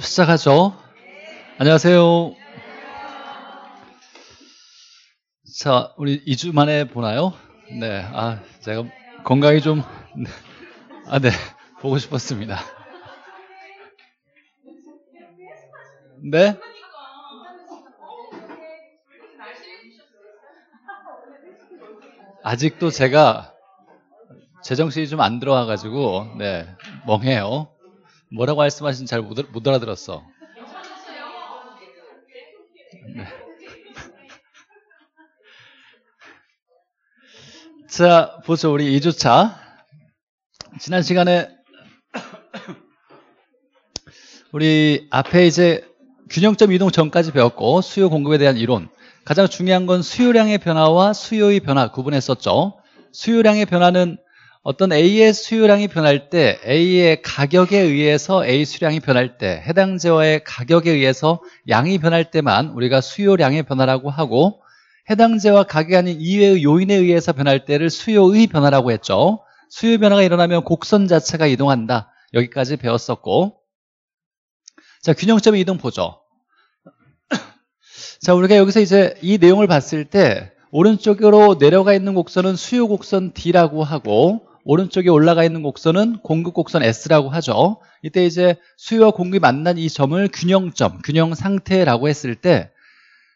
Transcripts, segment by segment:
수업 시작하죠. 안녕하세요. 자, 우리 2주 만에 보나요? 네, 아, 제가 건강이 좀, 아, 네, 보고 싶었습니다. 네? 아직도 제가 제정신이 좀 안 들어와가지고, 네, 멍해요. 뭐라고 말씀하신지 잘 못 알아들었어. 네. 자, 보죠. 우리 2주차. 지난 시간에 우리 앞에 이제 균형점 이동 전까지 배웠고 수요 공급에 대한 이론. 가장 중요한 건 수요량의 변화와 수요의 변화 구분했었죠. 수요량의 변화는 어떤 A의 수요량이 변할 때 A의 가격에 의해서 A 수량이 변할 때 해당 재화의 가격에 의해서 양이 변할 때만 우리가 수요량의 변화라고 하고 해당 재화 가격이 아닌 이외의 요인에 의해서 변할 때를 수요의 변화라고 했죠. 수요 변화가 일어나면 곡선 자체가 이동한다. 여기까지 배웠었고 자 균형점의 이동 보죠. 자 우리가 여기서 이제 이 내용을 봤을 때 오른쪽으로 내려가 있는 곡선은 수요 곡선 D라고 하고 오른쪽에 올라가 있는 곡선은 공급 곡선 S라고 하죠. 이때 이제 수요와 공급이 만난 이 점을 균형점, 균형 상태라고 했을 때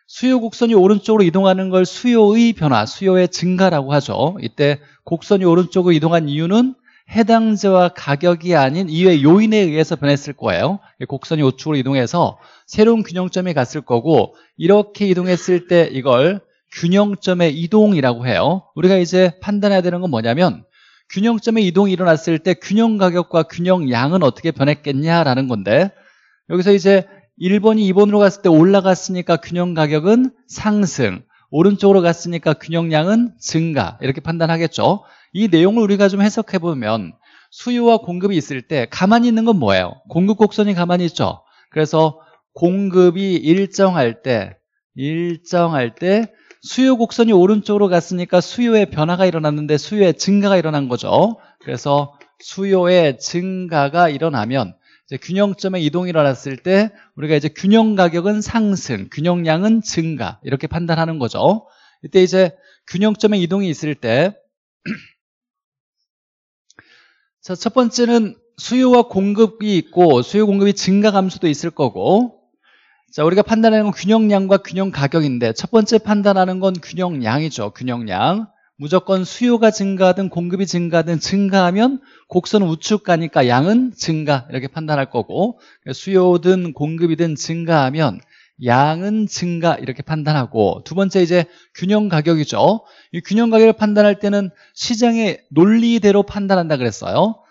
수요 곡선이 오른쪽으로 이동하는 걸 수요의 변화, 수요의 증가라고 하죠. 이때 곡선이 오른쪽으로 이동한 이유는 해당제와 가격이 아닌 이외 요인에 의해서 변했을 거예요. 곡선이 우측으로 이동해서 새로운 균형점에 갔을 거고 이렇게 이동했을 때 이걸 균형점의 이동이라고 해요. 우리가 이제 판단해야 되는 건 뭐냐면 균형점의 이동이 일어났을 때 균형 가격과 균형 양은 어떻게 변했겠냐라는 건데 여기서 이제 1번이 2번으로 갔을 때 올라갔으니까 균형 가격은 상승 오른쪽으로 갔으니까 균형량은 증가 이렇게 판단하겠죠 이 내용을 우리가 좀 해석해보면 수요와 공급이 있을 때 가만히 있는 건 뭐예요? 공급 곡선이 가만히 있죠 그래서 공급이 일정할 때 일정할 때 수요 곡선이 오른쪽으로 갔으니까 수요의 변화가 일어났는데 수요의 증가가 일어난 거죠. 그래서 수요의 증가가 일어나면 균형점의 이동이 일어났을 때 우리가 이제 균형 가격은 상승, 균형량은 증가 이렇게 판단하는 거죠. 이때 이제 균형점의 이동이 있을 때 자, 첫 번째는 수요와 공급이 있고 수요 공급이 증가 감소도 있을 거고 자, 우리가 판단하는 건 균형량과 균형가격인데 첫 번째 판단하는 건 균형량이죠. 균형량. 무조건 수요가 증가든 하 공급이 증가든 하 증가하면 곡선 우측 가니까 양은 증가 이렇게 판단할 거고 수요든 공급이든 증가하면 양은 증가 이렇게 판단하고 두 번째 이제 균형 가격이죠. 이 균형 가격을 판단할 때는 시장의 논리대로 판단한다 그랬어요.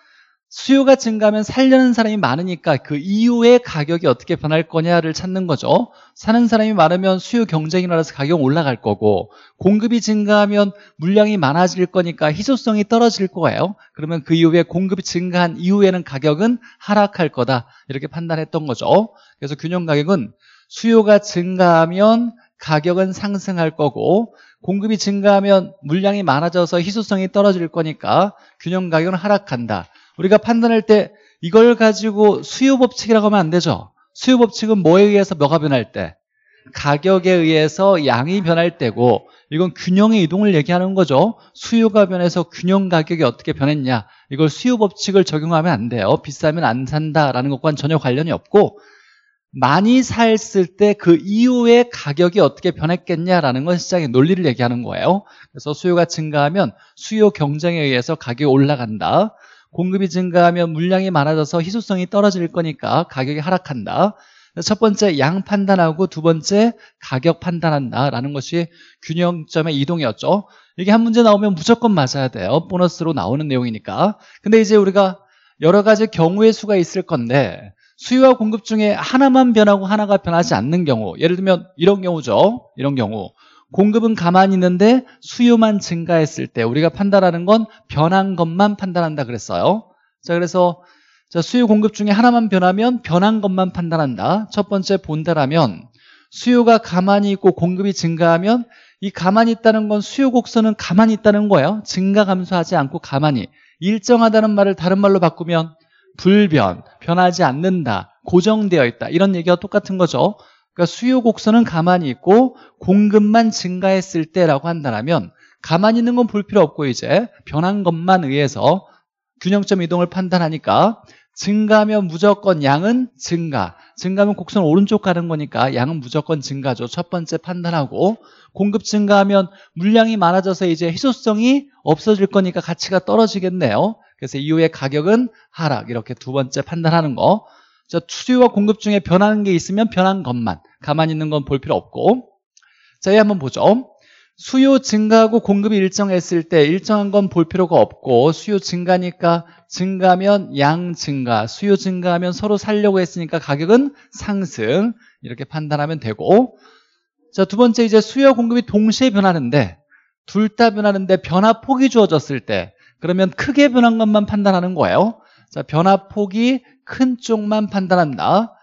수요가 증가하면 살려는 사람이 많으니까 그 이후에 가격이 어떻게 변할 거냐를 찾는 거죠. 사는 사람이 많으면 수요 경쟁이 일어나서 가격 올라갈 거고 공급이 증가하면 물량이 많아질 거니까 희소성이 떨어질 거예요. 그러면 그 이후에 공급이 증가한 이후에는 가격은 하락할 거다 이렇게 판단했던 거죠. 그래서 균형 가격은 수요가 증가하면 가격은 상승할 거고 공급이 증가하면 물량이 많아져서 희소성이 떨어질 거니까 균형 가격은 하락한다. 우리가 판단할 때 이걸 가지고 수요 법칙이라고 하면 안 되죠. 수요 법칙은 뭐에 의해서 뭐가 변할 때? 가격에 의해서 양이 변할 때고 이건 균형의 이동을 얘기하는 거죠. 수요가 변해서 균형 가격이 어떻게 변했냐. 이걸 수요 법칙을 적용하면 안 돼요. 비싸면 안 산다라는 것과는 전혀 관련이 없고 많이 샀을 때 그 이후에 가격이 어떻게 변했겠냐라는 건 시장의 논리를 얘기하는 거예요. 그래서 수요가 증가하면 수요 경쟁에 의해서 가격이 올라간다. 공급이 증가하면 물량이 많아져서 희소성이 떨어질 거니까 가격이 하락한다. 첫 번째 양 판단하고 두 번째 가격 판단한다라는 것이 균형점의 이동이었죠. 이게 한 문제 나오면 무조건 맞아야 돼요. 보너스로 나오는 내용이니까. 근데 이제 우리가 여러 가지 경우의 수가 있을 건데 수요와 공급 중에 하나만 변하고 하나가 변하지 않는 경우 예를 들면 이런 경우죠. 이런 경우 공급은 가만히 있는데 수요만 증가했을 때 우리가 판단하는 건 변한 것만 판단한다 그랬어요. 자, 그래서 수요 공급 중에 하나만 변하면 변한 것만 판단한다. 첫 번째 본다라면 수요가 가만히 있고 공급이 증가하면 이 가만히 있다는 건 수요 곡선은 가만히 있다는 거예요. 증가 감소하지 않고 가만히 일정하다는 말을 다른 말로 바꾸면 불변, 변하지 않는다, 고정되어 있다 이런 얘기와 똑같은 거죠. 그러니까 수요 곡선은 가만히 있고 공급만 증가했을 때라고 한다면 가만히 있는 건 볼 필요 없고 이제 변한 것만 의해서 균형점 이동을 판단하니까 증가면 하 무조건 양은 증가 증가면 하 곡선 오른쪽 가는 거니까 양은 무조건 증가죠 첫 번째 판단하고 공급 증가하면 물량이 많아져서 이제 희소성이 없어질 거니까 가치가 떨어지겠네요 그래서 이후에 가격은 하락 이렇게 두 번째 판단하는 거 자, 수요와 공급 중에 변하는 게 있으면 변한 것만 가만히 있는 건 볼 필요 없고 자, 얘 한번 보죠. 수요 증가하고 공급이 일정했을 때 일정한 건 볼 필요가 없고 수요 증가니까 증가면 하양 증가 수요 증가하면 서로 살려고 했으니까 가격은 상승 이렇게 판단하면 되고 자두 번째 이제 수요 와 공급이 동시에 변하는데 둘 다 변하는데 변화 폭이 주어졌을 때 그러면 크게 변한 것만 판단하는 거예요 자, 변화폭이 큰 쪽만 판단한다.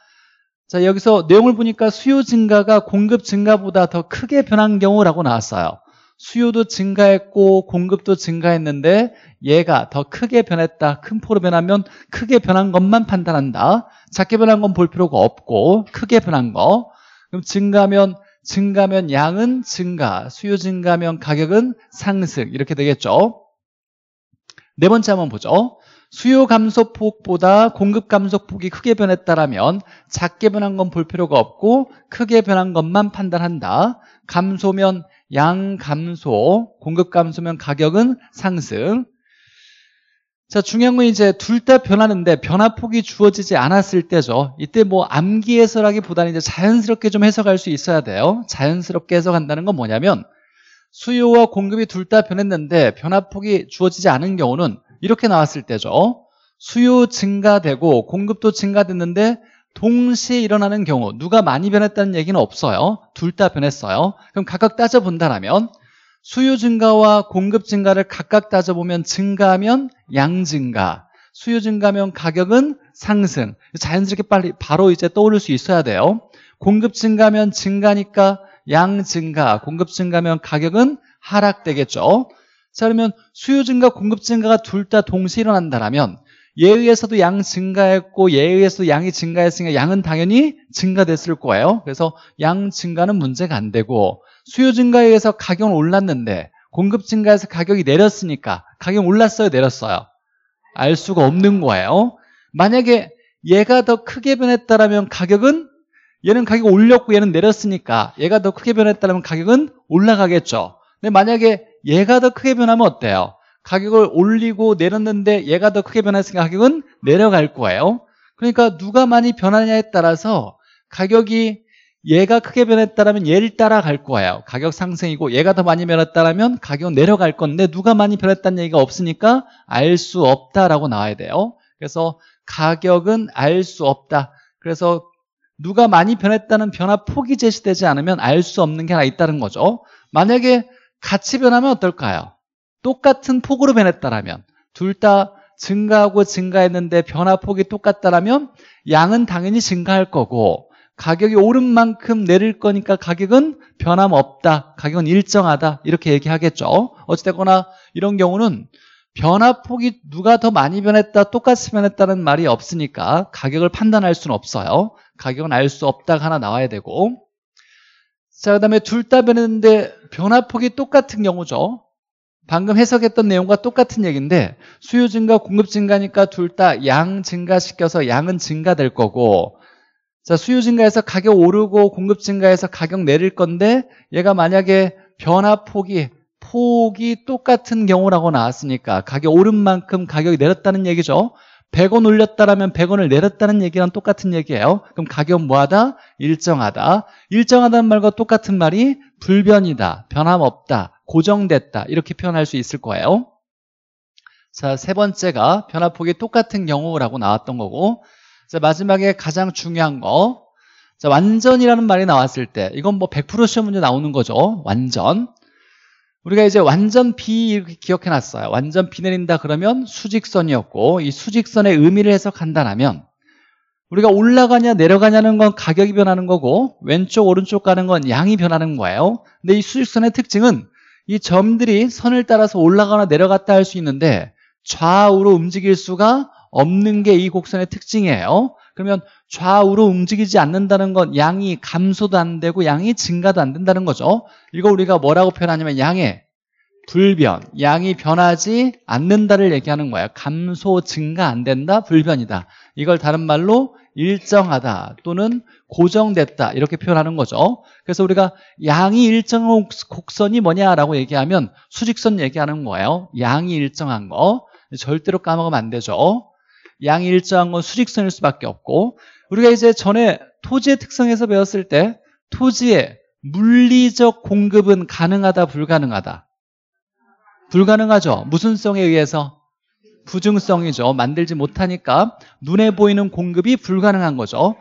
자, 여기서 내용을 보니까 수요 증가가 공급 증가보다 더 크게 변한 경우라고 나왔어요. 수요도 증가했고 공급도 증가했는데 얘가 더 크게 변했다. 큰 포로 변하면 크게 변한 것만 판단한다. 작게 변한 건 볼 필요가 없고 크게 변한 거. 그럼 증가면 증가면 양은 증가, 수요 증가면 가격은 상승 이렇게 되겠죠. 네 번째 한번 보죠. 수요 감소 폭보다 공급 감소 폭이 크게 변했다라면 작게 변한 건 볼 필요가 없고 크게 변한 것만 판단한다. 감소면 양 감소, 공급 감소면 가격은 상승. 자, 중요한 건 이제 둘 다 변하는데 변화폭이 주어지지 않았을 때죠. 이때 뭐 암기 해설하기보다는 이제 자연스럽게 좀 해석할 수 있어야 돼요. 자연스럽게 해석한다는 건 뭐냐면 수요와 공급이 둘 다 변했는데 변화폭이 주어지지 않은 경우는 이렇게 나왔을 때죠. 수요 증가되고 공급도 증가됐는데 동시에 일어나는 경우 누가 많이 변했다는 얘기는 없어요. 둘 다 변했어요. 그럼 각각 따져본다라면 수요 증가와 공급 증가를 각각 따져보면 증가하면 양 증가, 수요 증가면 가격은 상승. 자연스럽게 빨리 바로 이제 떠오를 수 있어야 돼요. 공급 증가면 증가니까 양 증가, 공급 증가면 가격은 하락되겠죠. 자 그러면 수요 증가 공급 증가가 둘 다 동시에 일어난다라면 예의에서도 양 증가했고 예의에서도 양이 증가했으니까 양은 당연히 증가됐을 거예요 그래서 양 증가는 문제가 안 되고 수요 증가에 의해서 가격은 올랐는데 공급 증가에서 가격이 내렸으니까 가격 올랐어요 내렸어요 알 수가 없는 거예요 만약에 얘가 더 크게 변했다라면 가격은 얘는 가격 올렸고 얘는 내렸으니까 얘가 더 크게 변했다라면 가격은 올라가겠죠 근데 만약에 얘가 더 크게 변하면 어때요? 가격을 올리고 내렸는데 얘가 더 크게 변했으니까 가격은 내려갈 거예요. 그러니까 누가 많이 변하냐에 따라서 가격이 얘가 크게 변했다라면 얘를 따라갈 거예요. 가격 상승이고 얘가 더 많이 변했다라면 가격은 내려갈 건데 누가 많이 변했다는 얘기가 없으니까 알 수 없다라고 나와야 돼요. 그래서 가격은 알 수 없다. 그래서 누가 많이 변했다는 변화 폭이 제시되지 않으면 알 수 없는 게 하나 있다는 거죠. 만약에 같이 변하면 어떨까요? 똑같은 폭으로 변했다라면 둘 다 증가하고 증가했는데 변화폭이 똑같다라면 양은 당연히 증가할 거고 가격이 오른 만큼 내릴 거니까 가격은 변함없다. 가격은 일정하다. 이렇게 얘기하겠죠. 어찌됐거나 이런 경우는 변화폭이 누가 더 많이 변했다 똑같이 변했다는 말이 없으니까 가격을 판단할 수는 없어요. 가격은 알 수 없다가 하나 나와야 되고 자, 그 다음에 둘 다 변했는데 변화폭이 똑같은 경우죠. 방금 해석했던 내용과 똑같은 얘기인데 수요 증가, 공급 증가니까 둘 다 양 증가시켜서 양은 증가될 거고 자 수요 증가에서 가격 오르고 공급 증가해서 가격 내릴 건데 얘가 만약에 변화폭이 폭이 똑같은 경우라고 나왔으니까 가격 오른 만큼 가격이 내렸다는 얘기죠. 100원 올렸다라면 100원을 내렸다는 얘기랑 똑같은 얘기예요. 그럼 가격 뭐하다? 일정하다. 일정하다는 말과 똑같은 말이 불변이다, 변함없다, 고정됐다 이렇게 표현할 수 있을 거예요. 자, 세 번째가 변화폭이 똑같은 경우라고 나왔던 거고 자, 마지막에 가장 중요한 거 자, 완전이라는 말이 나왔을 때 이건 뭐 100% 시험 문제 나오는 거죠. 완전. 우리가 이제 완전 비 이렇게 기억해 놨어요. 완전 비 내린다 그러면 수직선이었고 이 수직선의 의미를 해서 간단하면 우리가 올라가냐 내려가냐는 건 가격이 변하는 거고 왼쪽 오른쪽 가는 건 양이 변하는 거예요. 근데 이 수직선의 특징은 이 점들이 선을 따라서 올라가나 내려갔다 할 수 있는데 좌우로 움직일 수가 없는 게 이 곡선의 특징이에요. 그러면 좌우로 움직이지 않는다는 건 양이 감소도 안 되고 양이 증가도 안 된다는 거죠. 이거 우리가 뭐라고 표현하냐면 양의 불변, 양이 변하지 않는다를 얘기하는 거예요. 감소, 증가 안 된다, 불변이다. 이걸 다른 말로 일정하다 또는 고정됐다 이렇게 표현하는 거죠. 그래서 우리가 양이 일정한 곡선이 뭐냐라고 얘기하면 수직선 얘기하는 거예요. 양이 일정한 거. 절대로 까먹으면 안 되죠. 양이 일정한 건 수직선일 수밖에 없고 우리가 이제 전에 토지의 특성에서 배웠을 때 토지의 물리적 공급은 가능하다 불가능하다 불가능하죠 무슨 성에 의해서 부증성이죠 만들지 못하니까 눈에 보이는 공급이 불가능한 거죠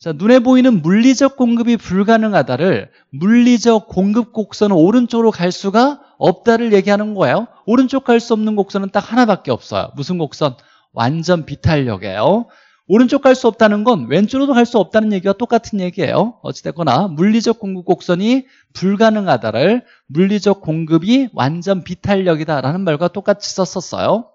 자, 눈에 보이는 물리적 공급이 불가능하다를 물리적 공급 곡선은 오른쪽으로 갈 수가 없다를 얘기하는 거예요 오른쪽 갈 수 없는 곡선은 딱 하나밖에 없어요 무슨 곡선? 완전 비탄력이에요. 오른쪽 갈 수 없다는 건 왼쪽으로도 갈 수 없다는 얘기와 똑같은 얘기예요. 어찌됐거나 물리적 공급 곡선이 불가능하다를 물리적 공급이 완전 비탄력이다라는 말과 똑같이 썼었어요.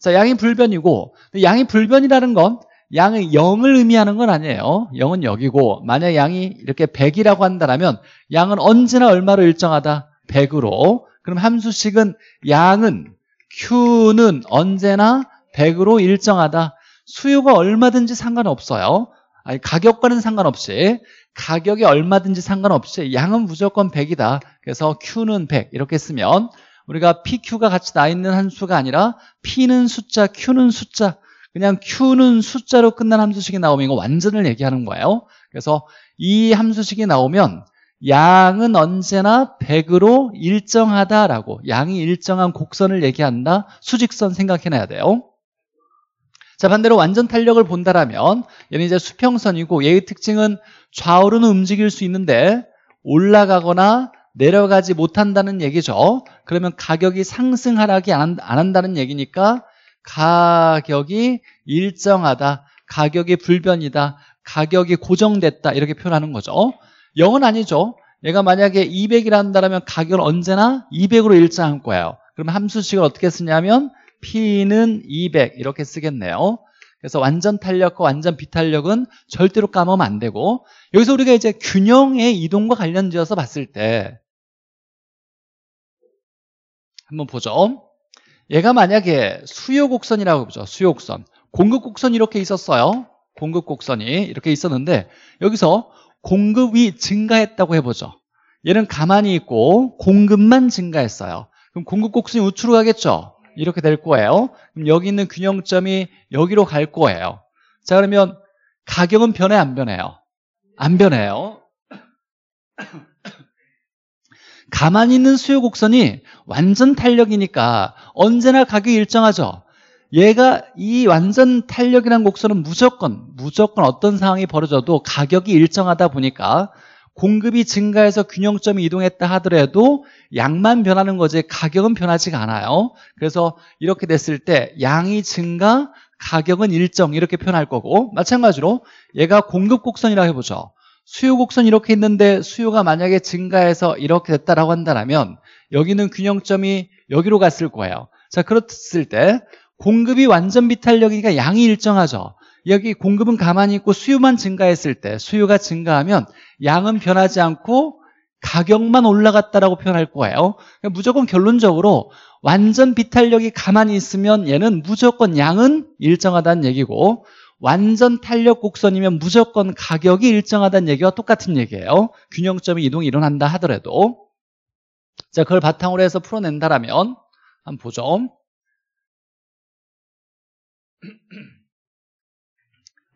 자, 양이 불변이고 양이 불변이라는 건 양의 0을 의미하는 건 아니에요. 0은 여기고 만약 양이 이렇게 100이라고 한다면 양은 언제나 얼마로 일정하다? 100으로. 그럼 함수식은 양은 q는 언제나 100으로 일정하다. 수요가 얼마든지 상관없어요. 아니, 가격과는 상관없이. 가격이 얼마든지 상관없이 양은 무조건 100이다. 그래서 Q는 100 이렇게 쓰면 우리가 PQ가 같이 나 있는 한 수가 아니라 P는 숫자, Q는 숫자 그냥 Q는 숫자로 끝난 함수식이 나오면 이거 완전을 얘기하는 거예요 그래서 이 함수식이 나오면 양은 언제나 100으로 일정하다라고 양이 일정한 곡선을 얘기한다 수직선 생각해놔야 돼요 자 반대로 완전 탄력을 본다라면 얘는 이제 수평선이고 얘의 특징은 좌우로는 움직일 수 있는데 올라가거나 내려가지 못한다는 얘기죠 그러면 가격이 상승 하락이 안, 안 한다는 얘기니까 가격이 일정하다 가격이 불변이다 가격이 고정됐다 이렇게 표현하는 거죠 0은 아니죠 얘가 만약에 200이라 한다면 가격은 언제나 200으로 일정한 거예요 그럼 함수식을 어떻게 쓰냐면 P는 200 이렇게 쓰겠네요. 그래서 완전 탄력과 완전 비탄력은 절대로 까먹으면 안 되고 여기서 우리가 이제 균형의 이동과 관련지어서 봤을 때 한번 보죠. 얘가 만약에 수요 곡선이라고 보죠. 수요 곡선. 공급 곡선이 이렇게 있었어요. 공급 곡선이 이렇게 있었는데 여기서 공급이 증가했다고 해보죠. 얘는 가만히 있고 공급만 증가했어요. 그럼 공급 곡선이 우측으로 가겠죠? 이렇게 될 거예요. 그럼 여기 있는 균형점이 여기로 갈 거예요. 자, 그러면 가격은 변해 안 변해요? 안 변해요. 가만히 있는 수요 곡선이 완전 탄력이니까 언제나 가격이 일정하죠. 얘가 이 완전 탄력이란 곡선은 무조건 무조건 어떤 상황이 벌어져도 가격이 일정하다 보니까 공급이 증가해서 균형점이 이동했다 하더라도 양만 변하는 거지 가격은 변하지가 않아요. 그래서 이렇게 됐을 때 양이 증가, 가격은 일정 이렇게 표현할 거고 마찬가지로 얘가 공급 곡선이라 고 해보죠. 수요 곡선 이렇게 있는데 수요가 만약에 증가해서 이렇게 됐다라고 한다면 여기는 균형점이 여기로 갔을 거예요. 자 그렇을 때 공급이 완전 비탄력이니까 양이 일정하죠. 여기 공급은 가만히 있고 수요만 증가했을 때 수요가 증가하면 양은 변하지 않고 가격만 올라갔다라고 표현할 거예요. 그러니까 무조건 결론적으로 완전 비탄력이 가만히 있으면 얘는 무조건 양은 일정하다는 얘기고 완전 탄력 곡선이면 무조건 가격이 일정하다는 얘기와 똑같은 얘기예요. 균형점이 이동이 일어난다 하더라도 자 그걸 바탕으로 해서 풀어낸다라면 한번 보죠.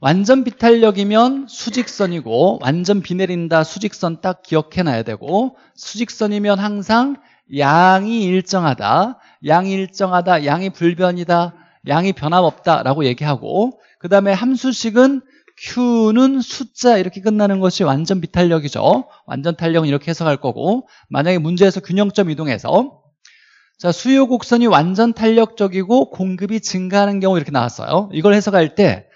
완전 비탄력이면 수직선이고 완전 비 내린다 수직선 딱 기억해놔야 되고 수직선이면 항상 양이 일정하다 양이 일정하다 양이 불변이다 양이 변함없다 라고 얘기하고 그 다음에 함수식은 Q는 숫자 이렇게 끝나는 것이 완전 비탄력이죠 완전 탄력은 이렇게 해석할 거고 만약에 문제에서 균형점 이동해서 자 수요 곡선이 완전 탄력적이고 공급이 증가하는 경우 이렇게 나왔어요 이걸 해석할 때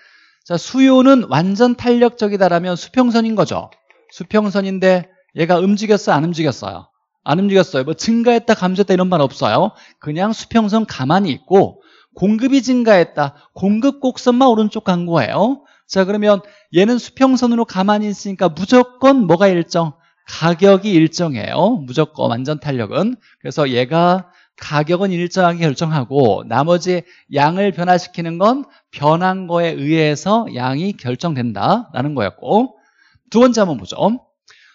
자, 수요는 완전 탄력적이다라면 수평선인 거죠. 수평선인데 얘가 움직였어 안 움직였어요? 안 움직였어요. 뭐 증가했다 감소했다 이런 말 없어요. 그냥 수평선 가만히 있고 공급이 증가했다. 공급 곡선만 오른쪽 간 거예요. 자 그러면 얘는 수평선으로 가만히 있으니까 무조건 뭐가 일정? 가격이 일정해요. 무조건 완전 탄력은. 그래서 얘가 가격은 일정하게 결정하고 나머지 양을 변화시키는 건 변한 거에 의해서 양이 결정된다라는 거였고 두 번째 한번 보죠.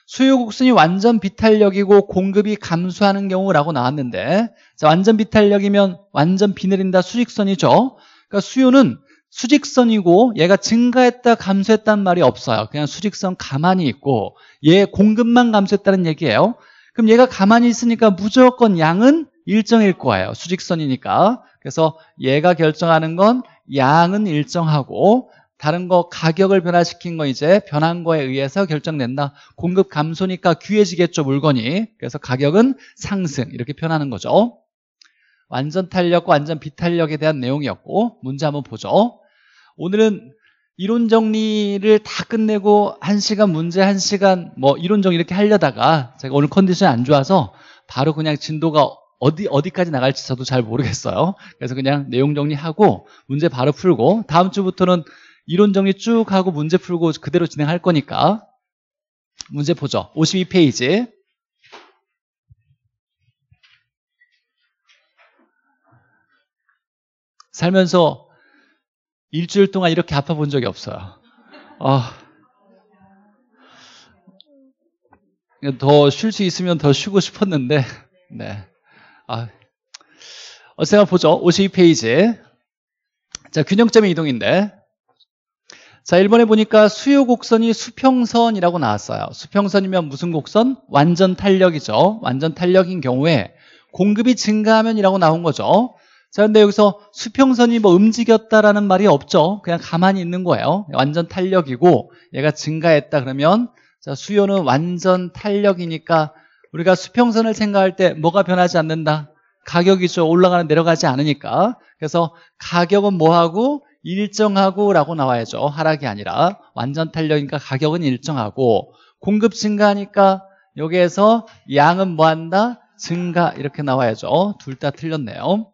수요 곡선이 완전 비탄력이고 공급이 감소하는 경우라고 나왔는데 자, 완전 비탄력이면 완전 비 내린다 수직선이죠. 그러니까 수요는 수직선이고 얘가 증가했다 감소했단 말이 없어요. 그냥 수직선 가만히 있고 얘 공급만 감소했다는 얘기예요. 그럼 얘가 가만히 있으니까 무조건 양은 일정일 거예요. 수직선이니까. 그래서 얘가 결정하는 건 양은 일정하고 다른 거 가격을 변화시킨 거 이제 변한 거에 의해서 결정된다. 공급 감소니까 귀해지겠죠, 물건이. 그래서 가격은 상승 이렇게 표현하는 거죠. 완전 탄력과 완전 비탄력에 대한 내용이었고 문제 한번 보죠. 오늘은 이론 정리를 다 끝내고 1시간 문제 1시간 뭐 이론 정리 이렇게 하려다가 제가 오늘 컨디션이 안 좋아서 바로 그냥 진도가 어디 어디까지 나갈지 저도 잘 모르겠어요. 그래서 그냥 내용 정리하고 문제 바로 풀고 다음 주부터는 이론 정리 쭉 하고 문제 풀고 그대로 진행할 거니까 문제 보죠. 52페이지. 살면서 일주일 동안 이렇게 아파 본 적이 없어요. 아, 더쉴 수 있으면 더 쉬고 싶었는데, 네. 아, 어서 가 보죠. 52페이지. 자, 균형점의 이동인데. 자, 1번에 보니까 수요 곡선이 수평선이라고 나왔어요. 수평선이면 무슨 곡선? 완전 탄력이죠. 완전 탄력인 경우에 공급이 증가하면이라고 나온 거죠. 자, 근데 여기서 수평선이 뭐 움직였다라는 말이 없죠. 그냥 가만히 있는 거예요. 완전 탄력이고 얘가 증가했다 그러면 자, 수요는 완전 탄력이니까 우리가 수평선을 생각할 때 뭐가 변하지 않는다? 가격이죠. 올라가는 내려가지 않으니까. 그래서 가격은 뭐하고 일정하고 라고 나와야죠. 하락이 아니라 완전 탄력이니까 가격은 일정하고 공급 증가하니까 여기에서 양은 뭐한다? 증가 이렇게 나와야죠. 둘 다 틀렸네요.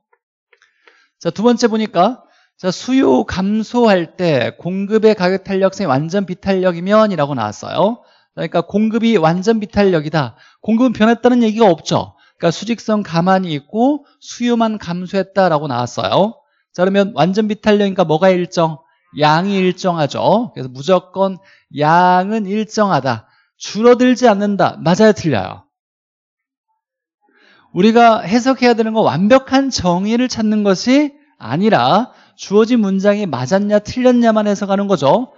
자, 두 번째 보니까 자, 수요 감소할 때 공급의 가격 탄력성이 완전 비탄력이면 이라고 나왔어요. 그러니까 공급이 완전 비탄력이다. 공급은 변했다는 얘기가 없죠. 그러니까 수직성 가만히 있고 수요만 감소했다라고 나왔어요. 자 그러면 완전 비탄력이니까 뭐가 일정? 양이 일정하죠. 그래서 무조건 양은 일정하다. 줄어들지 않는다. 맞아요, 틀려요. 우리가 해석해야 되는 건 완벽한 정의를 찾는 것이 아니라 주어진 문장이 맞았냐 틀렸냐만 해석하는 거죠.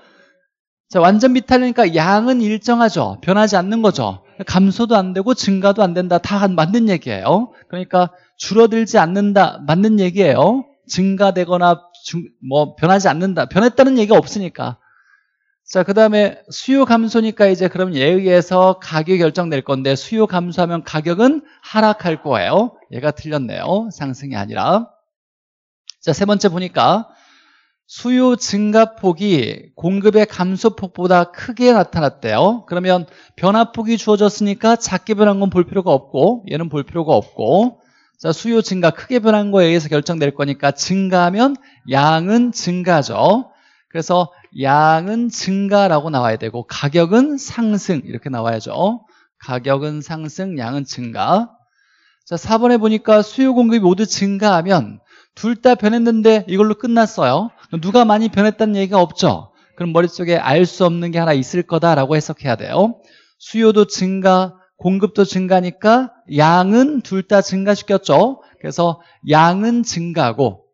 자, 완전 비탈이니까 양은 일정하죠. 변하지 않는 거죠. 감소도 안 되고 증가도 안 된다. 다 맞는 얘기예요. 그러니까 줄어들지 않는다. 맞는 얘기예요. 증가되거나 중, 뭐 변하지 않는다. 변했다는 얘기가 없으니까. 자, 그 다음에 수요 감소니까 이제 그럼 예의에서 가격이 결정될 건데 수요 감소하면 가격은 하락할 거예요. 얘가 틀렸네요. 상승이 아니라. 자, 세 번째 보니까 수요 증가폭이 공급의 감소폭보다 크게 나타났대요. 그러면 변화폭이 주어졌으니까 작게 변한 건 볼 필요가 없고 얘는 볼 필요가 없고 자 수요 증가 크게 변한 거에 의해서 결정될 거니까 증가하면 양은 증가죠. 그래서 양은 증가라고 나와야 되고 가격은 상승 이렇게 나와야죠. 가격은 상승, 양은 증가. 자 4번에 보니까 수요 공급이 모두 증가하면 둘 다 변했는데 이걸로 끝났어요. 누가 많이 변했다는 얘기가 없죠. 그럼 머릿속에 알 수 없는 게 하나 있을 거다라고 해석해야 돼요. 수요도 증가, 공급도 증가니까 양은 둘 다 증가시켰죠. 그래서 양은 증가고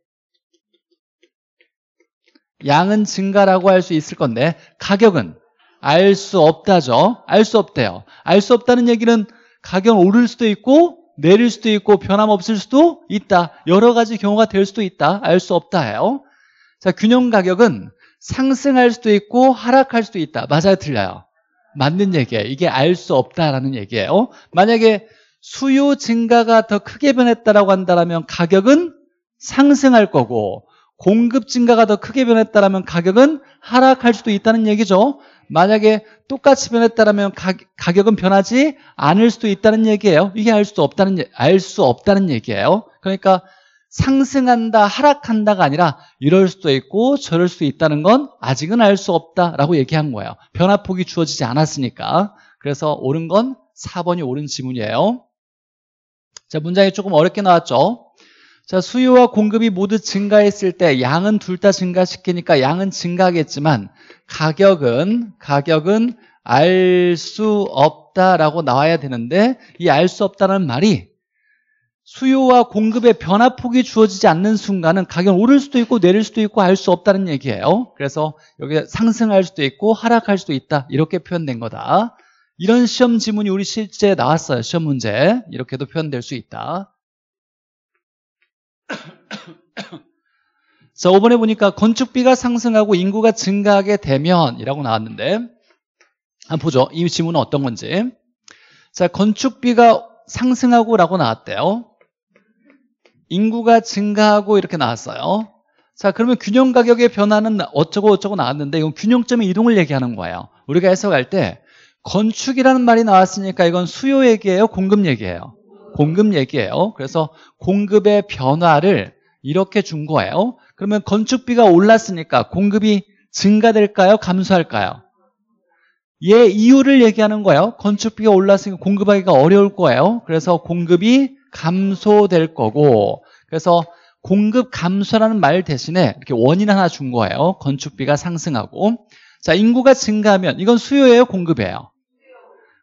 양은 증가라고 할 수 있을 건데 가격은 알 수 없다죠. 알 수 없대요. 알 수 없다는 얘기는 가격 오를 수도 있고 내릴 수도 있고 변함없을 수도 있다. 여러 가지 경우가 될 수도 있다. 알 수 없다 해요. 자, 균형 가격은 상승할 수도 있고 하락할 수도 있다. 맞아요, 틀려요? 맞는 얘기예요. 이게 알 수 없다라는 얘기예요. 어? 만약에 수요 증가가 더 크게 변했다라고 한다면 가격은 상승할 거고 공급 증가가 더 크게 변했다라면 가격은 하락할 수도 있다는 얘기죠. 만약에 똑같이 변했다라면 가, 격은 변하지 않을 수도 있다는 얘기예요. 이게 알 수 없다는 예, 알수 없다는 얘기예요. 그러니까 상승한다, 하락한다가 아니라 이럴 수도 있고 저럴 수도 있다는 건 아직은 알 수 없다라고 얘기한 거예요. 변화폭이 주어지지 않았으니까. 그래서 옳은 건 4번이 옳은 지문이에요. 자, 문장이 조금 어렵게 나왔죠? 자, 수요와 공급이 모두 증가했을 때 양은 둘 다 증가시키니까 양은 증가하겠지만 가격은, 가격은 알 수 없다라고 나와야 되는데 이 알 수 없다는 말이 수요와 공급의 변화폭이 주어지지 않는 순간은 가격 오를 수도 있고 내릴 수도 있고 알 수 없다는 얘기예요. 그래서 여기 상승할 수도 있고 하락할 수도 있다. 이렇게 표현된 거다. 이런 시험 지문이 우리 실제 나왔어요. 시험 문제. 이렇게도 표현될 수 있다. 자, 5번에 보니까 건축비가 상승하고 인구가 증가하게 되면 이라고 나왔는데 한번 보죠. 이 지문은 어떤 건지. 자, 건축비가 상승하고 라고 나왔대요. 인구가 증가하고 이렇게 나왔어요. 자 그러면 균형 가격의 변화는 어쩌고 어쩌고 나왔는데 이건 균형점의 이동을 얘기하는 거예요. 우리가 해석할 때 건축이라는 말이 나왔으니까 이건 수요 얘기예요, 공급 얘기예요. 공급 얘기예요. 그래서 공급의 변화를 이렇게 준 거예요. 그러면 건축비가 올랐으니까 공급이 증가될까요? 감소할까요? 얘 이유를 얘기하는 거예요. 건축비가 올랐으니까 공급하기가 어려울 거예요. 그래서 공급이 감소될 거고 그래서 공급 감소라는 말 대신에 이렇게 원인 하나 준 거예요. 건축비가 상승하고 자 인구가 증가하면 이건 수요예요, 공급이에요.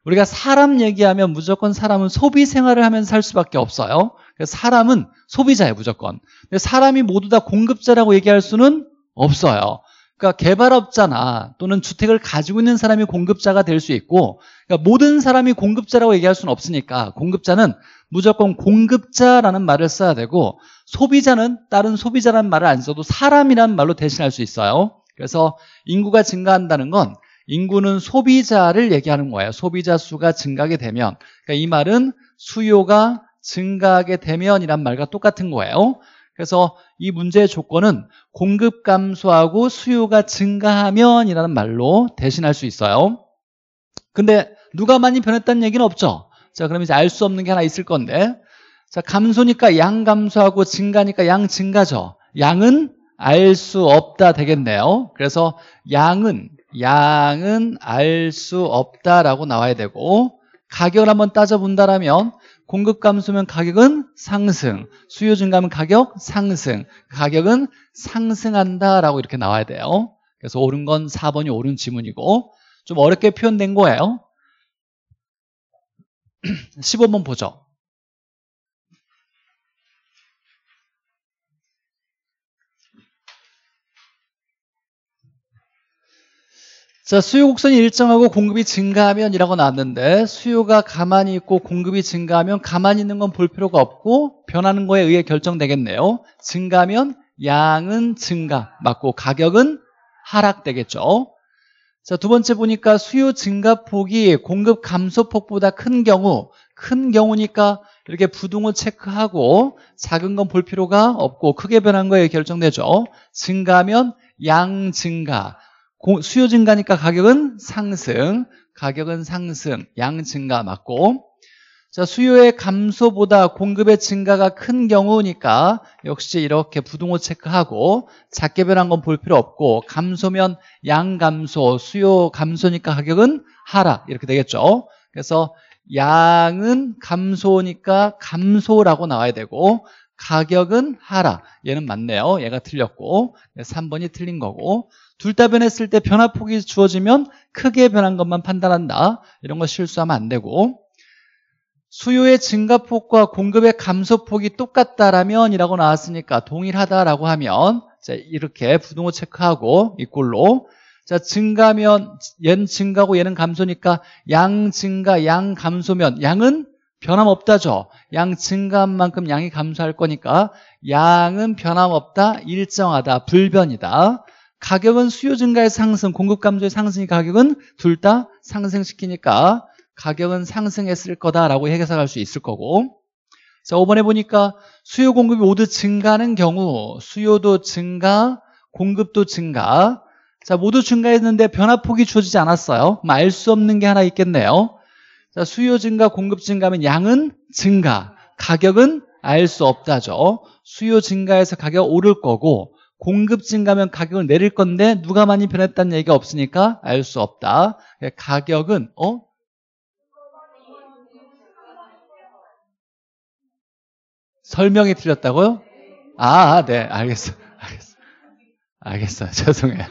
우리가 사람 얘기하면 무조건 사람은 소비 생활을 하면서 살 수밖에 없어요. 사람은 소비자예요, 무조건. 근데 사람이 모두 다 공급자라고 얘기할 수는 없어요. 그러니까 개발업자나 또는 주택을 가지고 있는 사람이 공급자가 될 수 있고 그러니까 모든 사람이 공급자라고 얘기할 수는 없으니까 공급자는 무조건 공급자라는 말을 써야 되고 소비자는 다른 소비자라는 말을 안 써도 사람이란 말로 대신할 수 있어요. 그래서 인구가 증가한다는 건 인구는 소비자를 얘기하는 거예요. 소비자 수가 증가하게 되면 그러니까 이 말은 수요가 증가하게 되면이란 말과 똑같은 거예요. 그래서 이 문제의 조건은 공급 감소하고 수요가 증가하면이라는 말로 대신할 수 있어요. 근데 누가 많이 변했다는 얘기는 없죠. 자, 그럼 이제 알 수 없는 게 하나 있을 건데. 자, 감소니까 양 감소하고 증가니까 양 증가죠. 양은 알 수 없다 되겠네요. 그래서 양은 양은 알 수 없다라고 나와야 되고 가격을 한번 따져본다라면 공급 감소면 가격은 상승, 수요 증가면 가격 상승, 가격은 상승한다라고 이렇게 나와야 돼요. 그래서 옳은 건 4번이 옳은 지문이고 좀 어렵게 표현된 거예요. 15번 보죠. 자, 수요 곡선이 일정하고 공급이 증가하면 이라고 나왔는데 수요가 가만히 있고 공급이 증가하면 가만히 있는 건 볼 필요가 없고 변하는 거에 의해 결정되겠네요. 증가면 양은 증가 맞고 가격은 하락되겠죠. 자, 두 번째 보니까 수요 증가폭이 공급 감소폭보다 큰 경우, 큰 경우니까 이렇게 부동을 체크하고 작은 건 볼 필요가 없고 크게 변한 거에 결정되죠. 증가면 양 증가, 수요 증가니까 가격은 상승, 가격은 상승, 양 증가 맞고 자, 수요의 감소보다 공급의 증가가 큰 경우니까 역시 이렇게 부동호 체크하고 작개별한 건 볼 필요 없고 감소면 양 감소, 수요 감소니까 가격은 하락 이렇게 되겠죠. 그래서 양은 감소니까 감소라고 나와야 되고 가격은 하락 얘는 맞네요. 얘가 틀렸고 3번이 틀린 거고 둘 다 변했을 때 변화폭이 주어지면 크게 변한 것만 판단한다. 이런 거 실수하면 안 되고 수요의 증가폭과 공급의 감소폭이 똑같다라면 이라고 나왔으니까 동일하다라고 하면 자, 이렇게 부등호 체크하고 이 꼴로 자, 증가면 얘는 증가고 얘는 감소니까 양 증가, 양 감소면 양은 변함없다죠. 양 증가한 만큼 양이 감소할 거니까 양은 변함없다, 일정하다, 불변이다. 가격은 수요 증가의 상승, 공급 감소의 상승이 가격은 둘 다 상승시키니까 가격은 상승했을 거다라고 해석할 수 있을 거고 자 5번에 보니까 수요 공급이 모두 증가하는 경우 수요도 증가, 공급도 증가 자 모두 증가했는데 변화폭이 주어지지 않았어요 뭐 알수 없는 게 하나 있겠네요 자 수요 증가, 공급 증가면 양은 증가, 가격은 알 수 없다죠 수요 증가해서 가격 오를 거고 공급 증가면 가격을 내릴 건데 누가 많이 변했다는 얘기가 없으니까 알 수 없다. 그러니까 가격은 어 설명이 틀렸다고요? 아, 아, 네, 알겠어. 알겠어. 알겠어. 죄송해요.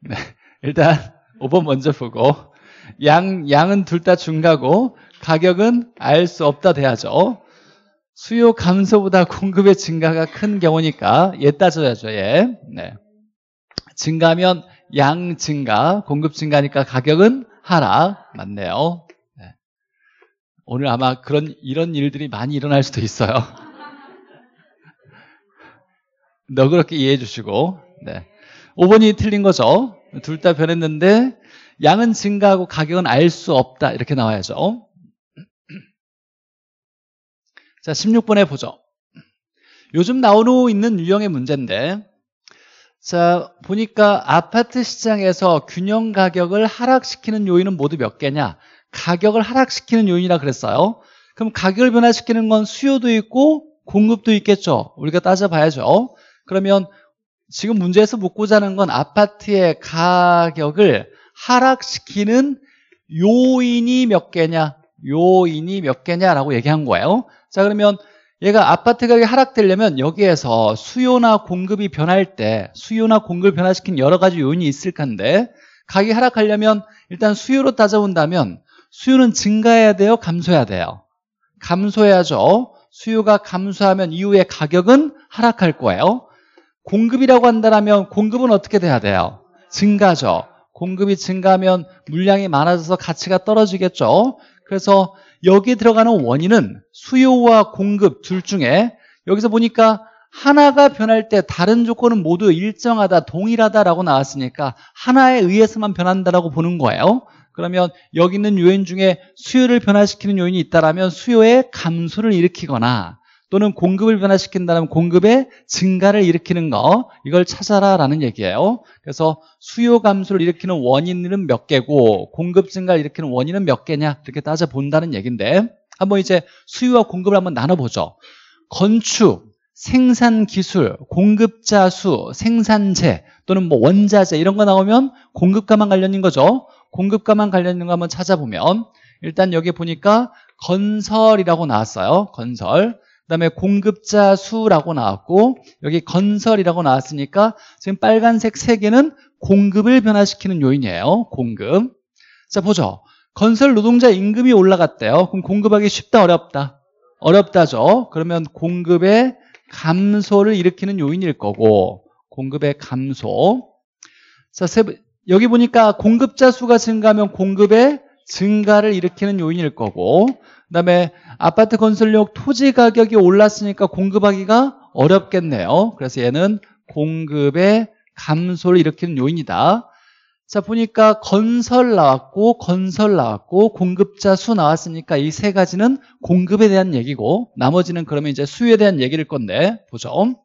네, 일단 5번 먼저 보고 양, 양은 둘다 중가고 가격은 알 수 없다 돼야죠. 수요 감소보다 공급의 증가가 큰 경우니까 얘 따져야죠. 얘. 네. 증가면 양 증가, 공급 증가니까 가격은 하락. 맞네요. 오늘 아마 그런 이런 일들이 많이 일어날 수도 있어요. 너그럽게 이해해 주시고 네. 5번이 틀린 거죠. 둘 다 변했는데 양은 증가하고 가격은 알 수 없다 이렇게 나와야죠. 자 16번에 보죠. 요즘 나오고 있는 유형의 문제인데 자 보니까 아파트 시장에서 균형 가격을 하락시키는 요인은 모두 몇 개냐? 가격을 하락시키는 요인이라 그랬어요. 그럼 가격을 변화시키는 건 수요도 있고 공급도 있겠죠. 우리가 따져봐야죠. 그러면 지금 문제에서 묻고자 하는 건 아파트의 가격을 하락시키는 요인이 몇 개냐 요인이 몇 개냐라고 얘기한 거예요 자 그러면 얘가 아파트 가격이 하락되려면 여기에서 수요나 공급이 변할 때 수요나 공급을 변화시킨 여러 가지 요인이 있을 건데 가격이 하락하려면 일단 수요로 따져본다면 수요는 증가해야 돼요? 감소해야 돼요? 감소해야죠. 수요가 감소하면 이후에 가격은 하락할 거예요. 공급이라고 한다면 공급은 어떻게 돼야 돼요? 증가죠. 공급이 증가하면 물량이 많아져서 가치가 떨어지겠죠. 그래서 여기 에 들어가는 원인은 수요와 공급 둘 중에 여기서 보니까 하나가 변할 때 다른 조건은 모두 일정하다, 동일하다라고 나왔으니까 하나에 의해서만 변한다라고 보는 거예요. 그러면 여기 있는 요인 중에 수요를 변화시키는 요인이 있다라면 수요의 감소를 일으키거나 또는 공급을 변화시킨다면 공급의 증가를 일으키는 거 이걸 찾아라라는 얘기예요. 그래서 수요 감소를 일으키는 원인은 몇 개고 공급 증가를 일으키는 원인은 몇 개냐 이렇게 따져 본다는 얘긴데 한번 이제 수요와 공급을 한번 나눠보죠. 건축, 생산 기술, 공급자 수, 생산재 또는 뭐 원자재 이런 거 나오면 공급과만 관련인 거죠. 공급가만 관련된 거 한번 찾아보면 일단 여기 보니까 건설이라고 나왔어요. 건설. 그 다음에 공급자 수라고 나왔고 여기 건설이라고 나왔으니까 지금 빨간색 3 개는 공급을 변화시키는 요인이에요. 공급. 자, 보죠. 건설 노동자 임금이 올라갔대요. 그럼 공급하기 쉽다, 어렵다? 어렵다죠. 그러면 공급의 감소를 일으키는 요인일 거고 공급의 감소. 자, 세, 여기 보니까 공급자 수가 증가하면 공급의 증가를 일으키는 요인일 거고 그다음에 아파트 건설용 토지 가격이 올랐으니까 공급하기가 어렵겠네요. 그래서 얘는 공급의 감소를 일으키는 요인이다. 자 보니까 건설 나왔고 건설 나왔고 공급자 수 나왔으니까 이 세 가지는 공급에 대한 얘기고 나머지는 그러면 이제 수요에 대한 얘기를 건데 보죠.